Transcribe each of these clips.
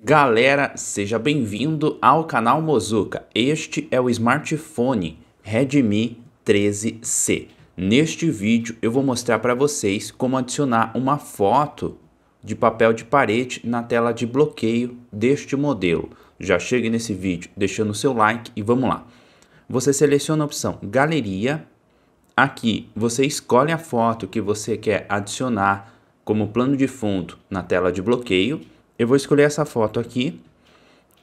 Galera, seja bem-vindo ao canal Mozuka. Este é o smartphone Redmi 13C. Neste vídeo eu vou mostrar para vocês como adicionar uma foto de papel de parede na tela de bloqueio deste modelo. Já chegue nesse vídeo deixando o seu like e vamos lá. Você seleciona a opção Galeria. Aqui você escolhe a foto que você quer adicionar como plano de fundo na tela de bloqueio eu vou escolher essa foto aqui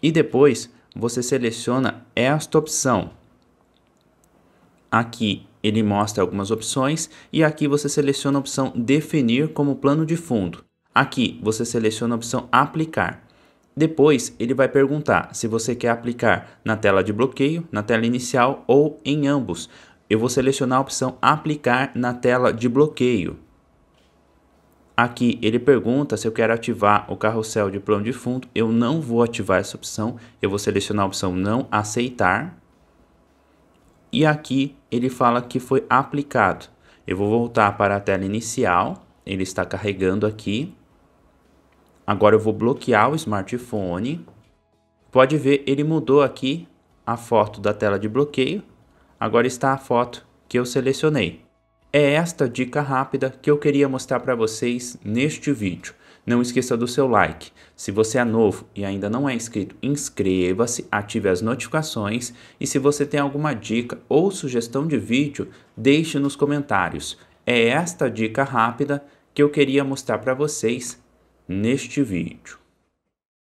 e depois você seleciona esta opção. Aqui ele mostra algumas opções e aqui você seleciona a opção definir como plano de fundo. Aqui você seleciona a opção aplicar. Depois ele vai perguntar se você quer aplicar na tela de bloqueio, na tela inicial ou em ambos. Eu vou selecionar a opção aplicar na tela de bloqueio. Aqui ele pergunta se eu quero ativar o carrossel de plano de fundo. Eu não vou ativar essa opção. Eu vou selecionar a opção não aceitar. E aqui ele fala que foi aplicado. Eu vou voltar para a tela inicial. Ele está carregando aqui. Agora eu vou bloquear o smartphone. Pode ver, ele mudou aqui a foto da tela de bloqueio. Agora está a foto que eu selecionei. É esta dica rápida que eu queria mostrar para vocês neste vídeo. Não esqueça do seu like. Se você é novo e ainda não é inscrito, inscreva-se, ative as notificações e se você tem alguma dica ou sugestão de vídeo, deixe nos comentários. É esta dica rápida que eu queria mostrar para vocês neste vídeo.